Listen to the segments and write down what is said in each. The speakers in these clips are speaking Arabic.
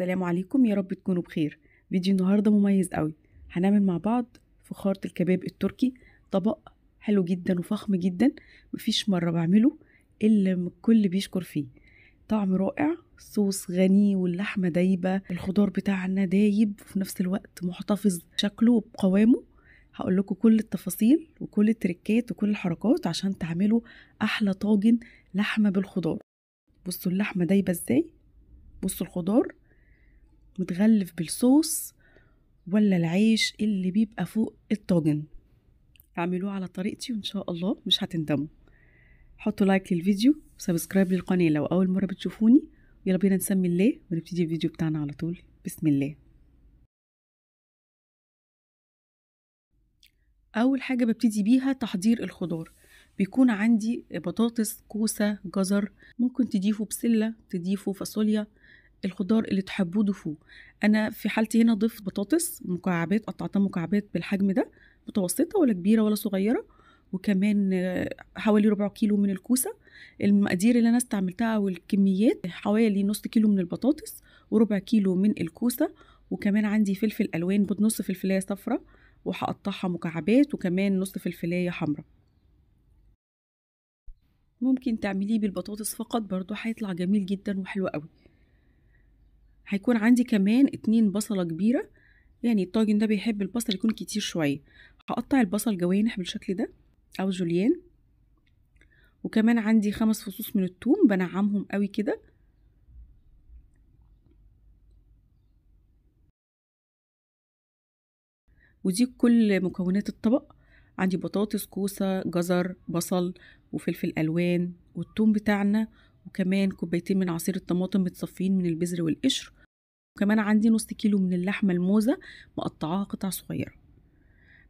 السلام عليكم يا رب تكونوا بخير فيديو النهاردة مميز قوي هنعمل مع بعض فخارة الكباب التركي طبق حلو جدا وفخم جدا مفيش مرة بعمله إلا الكل بيشكر فيه طعم رائع صوص غني واللحمة دايبة الخضار بتاعنا دايب وفي نفس الوقت محتفظ شكله وبقوامه هقول لكم كل التفاصيل وكل التركات وكل الحركات عشان تعملوا أحلى طاجن لحمة بالخضار بصوا اللحمة دايبة ازاي بصوا الخضار متغلف بالصوص ولا العيش اللي بيبقى فوق الطاجن اعملوه على طريقتي وان شاء الله مش هتندموا حطوا لايك للفيديو وسبسكرايب للقناه لو اول مره بتشوفوني يلا بينا نسمي الله ونبتدي الفيديو بتاعنا على طول بسم الله اول حاجه ببتدي بيها تحضير الخضار بيكون عندي بطاطس كوسه جزر ممكن تضيفوا بسله تضيفوا فاصوليا الخضار اللي تحبوه ضيفوه انا في حالتي هنا ضفت بطاطس مكعبات قطعتها مكعبات بالحجم ده متوسطه ولا كبيره ولا صغيره وكمان حوالي ربع كيلو من الكوسه المقادير اللي انا استعملتها والكميات حوالي نص كيلو من البطاطس وربع كيلو من الكوسه وكمان عندي فلفل الوان نص فلفلايه صفراء وهقطعها مكعبات وكمان نص فلفلايه حمراء ممكن تعمليه بالبطاطس فقط برضو هيطلع جميل جدا وحلو قوي هيكون عندي كمان اتنين بصلة كبيرة يعني الطاجن ده بيحب البصل يكون كتير شوية هقطع البصل جوانح بالشكل ده أو جوليان وكمان عندي خمس فصوص من التوم بنعمهم قوي كده ودي كل مكونات الطبق عندي بطاطس كوسة جزر بصل وفلفل ألوان والتوم بتاعنا وكمان كوبايتين من عصير الطماطم متصفين من البذر والقشر وكمان عندي نص كيلو من اللحمة الموزة مقطعاها قطع صغيرة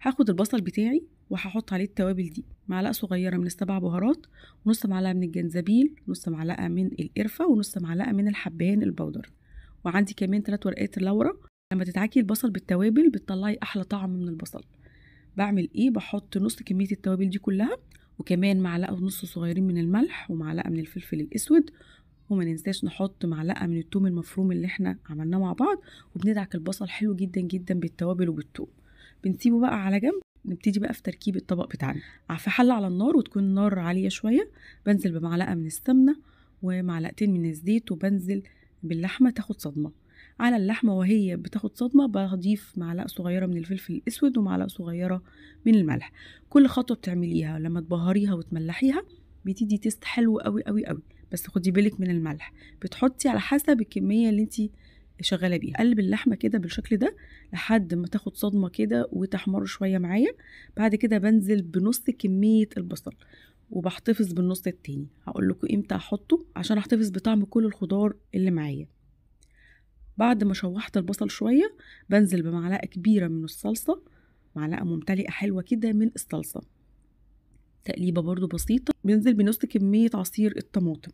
هاخد البصل بتاعي وهحط عليه التوابل دي معلقة صغيرة من السبع بهارات ونص معلقة من الجنزبيل نص معلقة من القرفة ونص معلقة من الحبهان البودر وعندي كمان تلات ورقات لورا لما تتعكي البصل بالتوابل بتطلعي أحلى طعم من البصل بعمل ايه بحط نص كمية التوابل دي كلها وكمان معلقة ونص صغيرين من الملح ومعلقة من الفلفل الأسود وما ننساش نحط معلقه من التوم المفروم اللي احنا عملناه مع بعض وبندعك البصل حلو جدا جدا بالتوابل وبالتوم بنسيبه بقى على جنب نبتدي بقى في تركيب الطبق بتاعنا في حله على النار وتكون النار عاليه شويه بنزل بمعلقه من السمنه ومعلقتين من الزيت وبنزل باللحمه تاخد صدمه على اللحمه وهي بتاخد صدمه بضيف معلقه صغيره من الفلفل الاسود ومعلقه صغيره من الملح كل خطوه بتعمليها لما تبهريها وتملحيها بتدي تيست حلو قوي قوي قوي بس خدي بالك من الملح بتحطي على حسب الكميه اللي انت شغاله بيها قلب اللحمه كده بالشكل ده لحد ما تاخد صدمه كده وتحمر شويه معايا بعد كده بنزل بنص كميه البصل وبحتفظ بالنص التاني هقول لكم امتى احطه عشان احتفظ بطعم كل الخضار اللي معايا بعد ما شوحت البصل شويه بنزل بمعلقه كبيره من الصلصه معلقه ممتلئه حلوه كده من الصلصه تقليبة برضو بسيطة بنزل بنص كمية عصير الطماطم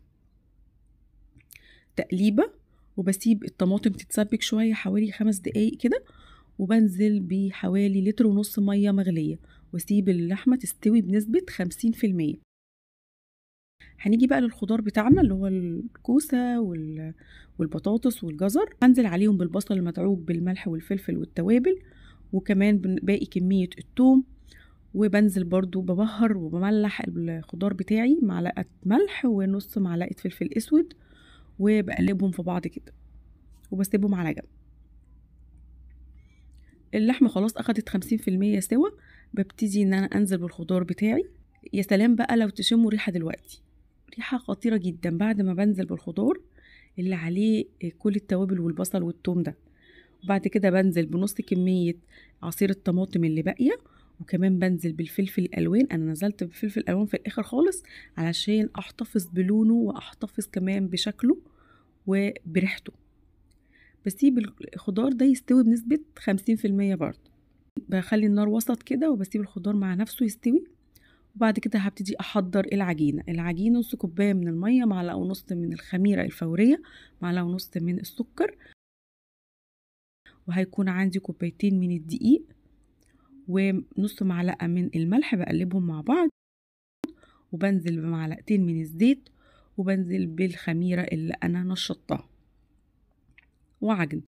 تقليبة وبسيب الطماطم تتسبك شوية حوالي خمس دقايق كده وبنزل بحوالي لتر ونص مية مغلية وسيب اللحمة تستوي بنسبة خمسين في المية هنيجي بقى للخضار بتاعنا اللي هو الكوسة والبطاطس والجزر هنزل عليهم بالبصل المدعوك بالملح والفلفل والتوابل وكمان باقي كمية التوم وبنزل برضو ببهر وبملح الخضار بتاعي معلقة ملح ونص معلقة فلفل اسود وبقلبهم في بعض كده وبسيبهم على جنب اللحمة خلاص أخدت خمسين في المية سوا ببتدي إن أنا أنزل بالخضار بتاعي يا سلام بقى لو تشموا ريحة دلوقتي ريحة خطيرة جدا بعد ما بنزل بالخضار اللي عليه كل التوابل والبصل والتوم ده وبعد كده بنزل بنص كمية عصير الطماطم اللي باقية وكمان بنزل بالفلفل الالوان انا نزلت بفلفل الالوان في الاخر خالص علشان احتفظ بلونه واحتفظ كمان بشكله وبريحته بسيب الخضار ده يستوي بنسبة خمسين في المية برضه بخلي النار وسط كده وبسيب الخضار مع نفسه يستوي وبعد كده هبتدي احضر العجينه العجينه نص كوبايه من الميه معلقه ونص من الخميره الفوريه معلقه ونص من السكر وهيكون عندي كوبايتين من الدقيق ونص معلقة من الملح بقلبهم مع بعض وبنزل بمعلقتين من الزيت وبنزل بالخميرة اللي أنا نشطتها وعجن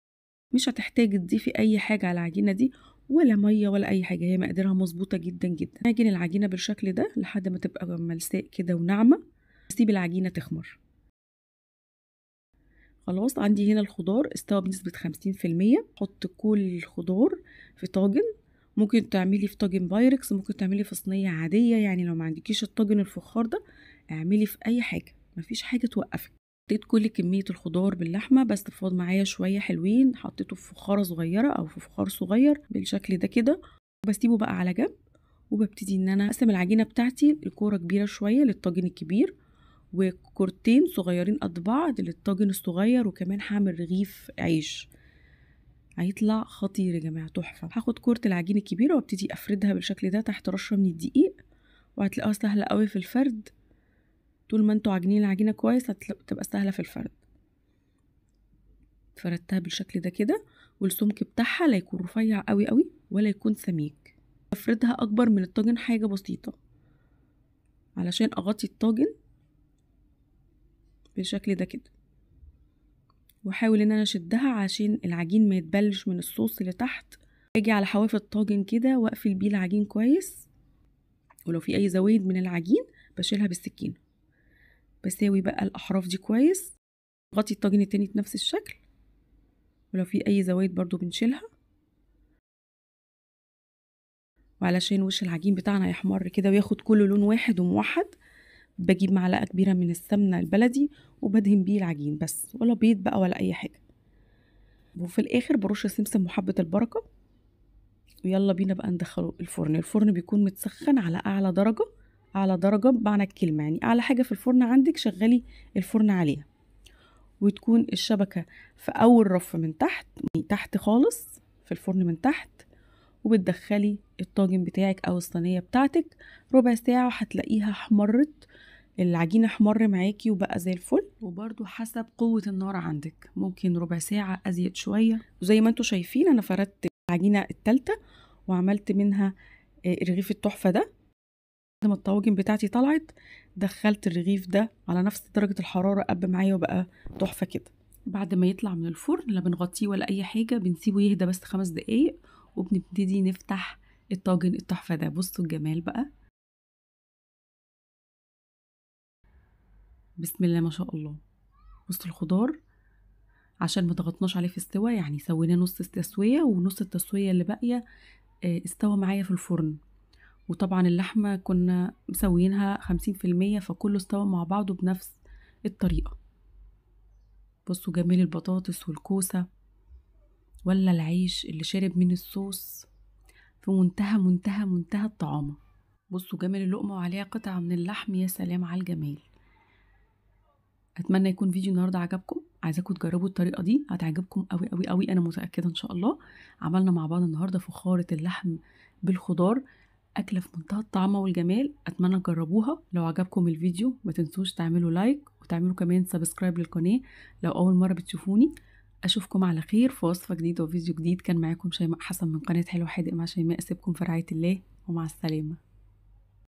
مش هتحتاجي تضيفي أي حاجة على العجينة دي ولا مية ولا أي حاجة هي مقاديرها مظبوطة جدا جدا هاجن العجينة بالشكل ده لحد ما تبقى ملساء كده وناعمة سيب العجينة تخمر خلاص عندي هنا الخضار استوى بنسبة خمسين في المية حط كل الخضار في طاجن ممكن تعملي في طاجن بايركس ممكن تعملي في صينيه عاديه يعني لو ما عندكيش الطاجن الفخار ده اعملي في اي حاجه مفيش حاجه توقفك حطيت كل كمية الخضار باللحمة بس تفاض معايا شوية حلوين حطيته في فخارة صغيرة أو في فخار صغير بالشكل ده كده وبسيبه بقى على جنب وببتدي إن أنا أقسم العجينة بتاعتي لكورة كبيرة شوية للطاجن الكبير وكورتين صغيرين قد بعض للطاجن الصغير وكمان هعمل رغيف عيش هيطلع خطير يا جماعه تحفه هاخد كوره العجين الكبيره وابتدي افردها بالشكل ده تحت رشه من الدقيق وهتلاقوها سهله قوي في الفرد طول ما انتوا عاجنين العجينه كويس هتبقى سهله في الفرد فردتها بالشكل ده كده والسمك بتاعها لا يكون رفيع قوي قوي ولا يكون سميك افردها اكبر من الطاجن حاجه بسيطه علشان اغطي الطاجن بالشكل ده كده واحاول ان انا اشدها عشان العجين ما يتبلش من الصوص اللي تحت اجي على حواف الطاجن كده واقفل بيه العجين كويس ولو في اي زوايد من العجين بشيلها بالسكينه بساوي بقى الاحراف دي كويس غطي الطاجن التاني بنفس الشكل ولو في اي زوايد برضو بنشيلها وعلشان وش العجين بتاعنا يحمر كده وياخد كله لون واحد وموحد بجيب معلقة كبيرة من السمنة البلدي وبدهن بيه العجين بس ولا بيض بقى ولا أي حاجة وفي الآخر برش سمسم وحبة البركة ويلا بينا بقى ندخله الفرن الفرن بيكون متسخن على أعلى درجة أعلى درجة بمعنى الكلمة يعني أعلى حاجة في الفرن عندك شغلي الفرن عليها وتكون الشبكة في أول رف من تحت من يعني تحت خالص في الفرن من تحت وبتدخلي الطاجن بتاعك أو الصينية بتاعتك ربع ساعة هتلاقيها احمرت العجينه احمر معاكي وبقى زي الفل وبرده حسب قوه النار عندك ممكن ربع ساعه ازيد شويه وزي ما انتوا شايفين انا فردت العجينه التالتة وعملت منها آه، رغيف التحفه ده بعد ما الطواجن بتاعتي طلعت دخلت الرغيف ده على نفس درجه الحراره قب معايا وبقى تحفه كده بعد ما يطلع من الفرن لا بنغطيه ولا اي حاجه بنسيبه يهدى بس خمس دقايق وبنبتدي نفتح الطاجن التحفه ده بصوا الجمال بقى بسم الله ما شاء الله وسط الخضار عشان ما ضغطناش عليه في استوى يعني سويناه نص التسويه ونص التسويه اللي باقيه آه، استوى معايا في الفرن وطبعا اللحمه كنا مسويينها خمسين في المية فكله استوى مع بعضه بنفس الطريقه بصوا جمال البطاطس والكوسه ولا العيش اللي شارب من الصوص في منتهى منتهى منتهى الطعامه بصوا جمال اللقمه وعليها قطعه من اللحم يا سلام على الجمال اتمنى يكون فيديو النهارده عجبكم عايزاكم تجربوا الطريقه دي هتعجبكم قوي قوي قوي انا متاكده ان شاء الله عملنا مع بعض النهارده فخاره اللحم بالخضار اكله في منتهى الطعمه والجمال اتمنى تجربوها لو عجبكم الفيديو ما تنسوش تعملوا لايك وتعملوا كمان سبسكرايب للقناه لو اول مره بتشوفوني اشوفكم على خير في وصفه جديده وفيديو جديد كان معاكم شيماء حسن من قناه حلو حادق مع شيماء اسيبكم في رعايه الله ومع السلامه